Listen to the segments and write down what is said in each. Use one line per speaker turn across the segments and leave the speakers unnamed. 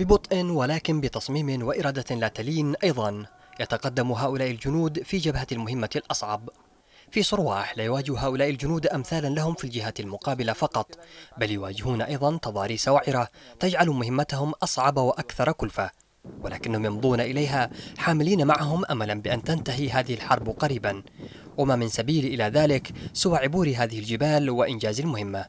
ببطء ولكن بتصميم وإرادة لا تلين أيضا يتقدم هؤلاء الجنود في جبهة المهمة الأصعب في صرواح لا يواجه هؤلاء الجنود أمثالا لهم في الجهة المقابلة فقط بل يواجهون أيضا تضاريس وعرة تجعل مهمتهم أصعب وأكثر كلفة ولكنهم يمضون إليها حاملين معهم أملا بأن تنتهي هذه الحرب قريبا وما من سبيل إلى ذلك سوى عبور هذه الجبال وإنجاز المهمة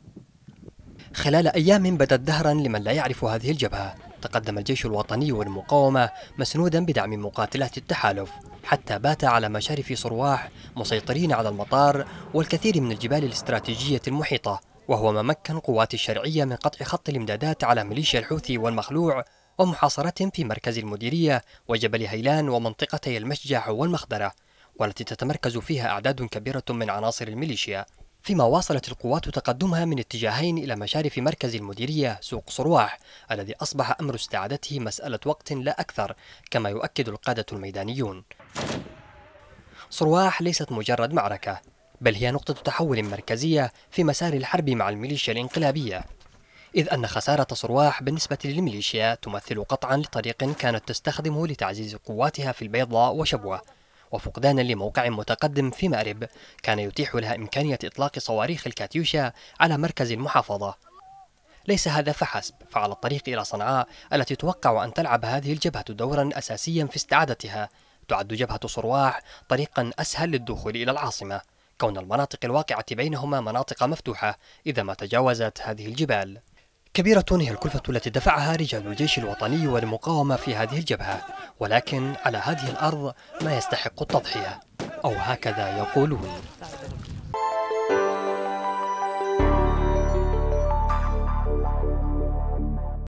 خلال أيام بدت دهرا لمن لا يعرف هذه الجبهة تقدم الجيش الوطني والمقاومة مسنودا بدعم مقاتلات التحالف حتى بات على مشارف صرواح مسيطرين على المطار والكثير من الجبال الاستراتيجية المحيطة وهو ما مكن قوات الشرعية من قطع خط الامدادات على ميليشيا الحوثي والمخلوع ومحاصرتهم في مركز المديرية وجبل هيلان ومنطقتي المشجع والمخدرة والتي تتمركز فيها أعداد كبيرة من عناصر الميليشيا فيما واصلت القوات تقدمها من اتجاهين إلى مشارف مركز المديرية سوق صرواح الذي أصبح أمر استعادته مسألة وقت لا أكثر كما يؤكد القادة الميدانيون صرواح ليست مجرد معركة بل هي نقطة تحول مركزية في مسار الحرب مع الميليشيا الانقلابية إذ أن خسارة صرواح بالنسبة للميليشيا تمثل قطعا لطريق كانت تستخدمه لتعزيز قواتها في البيضاء وشبوة وفقدانا لموقع متقدم في مأرب كان يتيح لها إمكانية إطلاق صواريخ الكاتيوشا على مركز المحافظة ليس هذا فحسب فعلى الطريق إلى صنعاء التي توقع أن تلعب هذه الجبهة دورا أساسيا في استعادتها تعد جبهة صرواح طريقا أسهل للدخول إلى العاصمة كون المناطق الواقعة بينهما مناطق مفتوحة إذا ما تجاوزت هذه الجبال كبيرة هي الكلفة التي دفعها رجال الجيش الوطني والمقاومة في هذه الجبهة ولكن على هذه الأرض ما يستحق التضحية أو هكذا يقولون